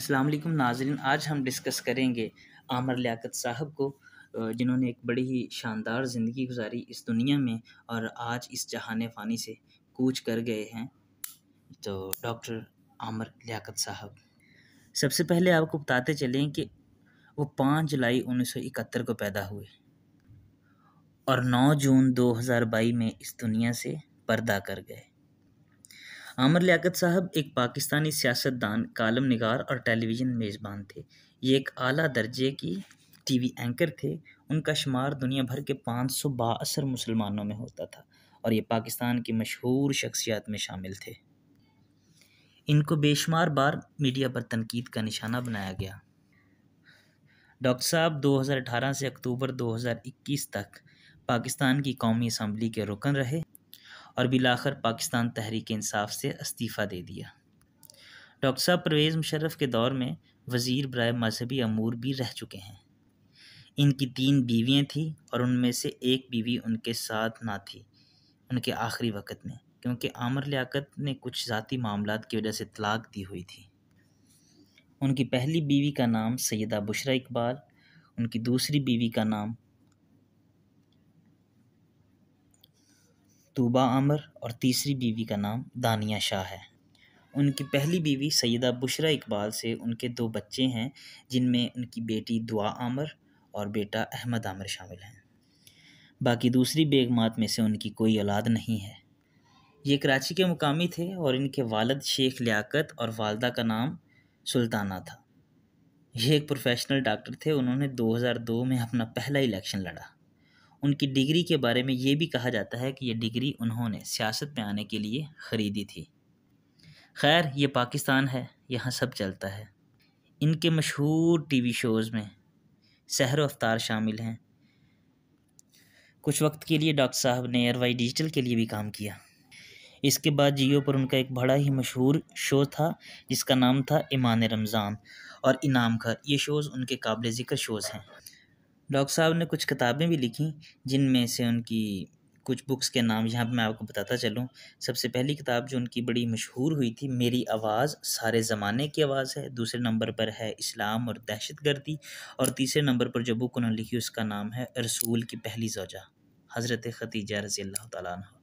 अस्सलाम वालेकुम नाजरीन आज हम डिस्कस करेंगे आमर लियाकत साहब को जिन्होंने एक बड़ी ही शानदार ज़िंदगी गुजारी इस दुनिया में और आज इस जहान फ़ानी से कूच कर गए हैं तो डॉक्टर आमर लियाकत साहब सबसे पहले आपको बताते चलें कि वो पाँच जुलाई उन्नीस सौ इकहत्तर को पैदा हुए और नौ जून दो हज़ार बाई में इस दुनिया से पर्दा कर गए आमर लियाकत साहब एक पाकिस्तानी सियासतदान कालम निगार और टेलीविज़न मेज़बान थे ये एक आला दर्जे की टीवी एंकर थे उनका शुमार दुनिया भर के पाँच सौ बासर मुसलमानों में होता था और ये पाकिस्तान की मशहूर शख्सियात में शामिल थे इनको बेशुमार बार मीडिया पर तनकीद का निशाना बनाया गया डॉक्टर साहब 2018 से अक्टूबर 2021 तक पाकिस्तान की कौमी असम्बली के रुकन रहे और बिलाखर पाकिस्तान तहरीक इंसाफ से इस्तीफ़ा दे दिया डॉक्टर साहब परवेज़ मुशर्रफ के दौर में वज़ीर बर मजहबी अमूर भी रह चुके हैं इनकी तीन बीवियाँ थीं और उनमें से एक बीवी उनके साथ ना थी उनके आखिरी वक्त में क्योंकि आमर लियाकत ने कुछ ज़ाती मामला की वजह से तलाक दी हुई थी उनकी पहली बीवी का नाम सैदा बुशरा इकबाल उनकी दूसरी बीवी का नाम तूबा आमर और तीसरी बीवी का नाम दानिया शाह है उनकी पहली बीवी सैदा बुशरा इकबाल से उनके दो बच्चे हैं जिनमें उनकी बेटी दुआ आमर और बेटा अहमद आमर शामिल हैं बाकी दूसरी बेगमात में से उनकी कोई औलाद नहीं है ये कराची के मुकामी थे और इनके वालद शेख लियाकत और वालदा का नाम सुल्ताना था ये एक प्रोफेशनल डॉक्टर थे उन्होंने 2002 में अपना पहला इलेक्शन लड़ा उनकी डिग्री के बारे में ये भी कहा जाता है कि ये डिग्री उन्होंने सियासत में आने के लिए ख़रीदी थी खैर ये पाकिस्तान है यहाँ सब चलता है इनके मशहूर टीवी शोज़ में सहर अफ्तार शामिल हैं कुछ वक्त के लिए डॉक्टर साहब ने एयरवाई डिजिटल के लिए भी काम किया इसके बाद जियो पर उनका एक बड़ा ही मशहूर शो था जिसका नाम था ईमान रमज़ान और इनाम घर ये शोज़ उनके काबिल ज़िक्र शोज़ हैं डॉक्टर साहब ने कुछ किताबें भी लिखी जिनमें से उनकी कुछ बुक्स के नाम यहाँ पर मैं आपको बताता चलूँ सबसे पहली किताब जो उनकी बड़ी मशहूर हुई थी मेरी आवाज़ सारे ज़माने की आवाज़ है दूसरे नंबर पर है इस्लाम और दहशत गर्दी और तीसरे नंबर पर जो बुक उन्होंने लिखी उसका नाम है रसूल की पहली जोजा हज़रत ख़तीजा रज़ी अल्लाह तह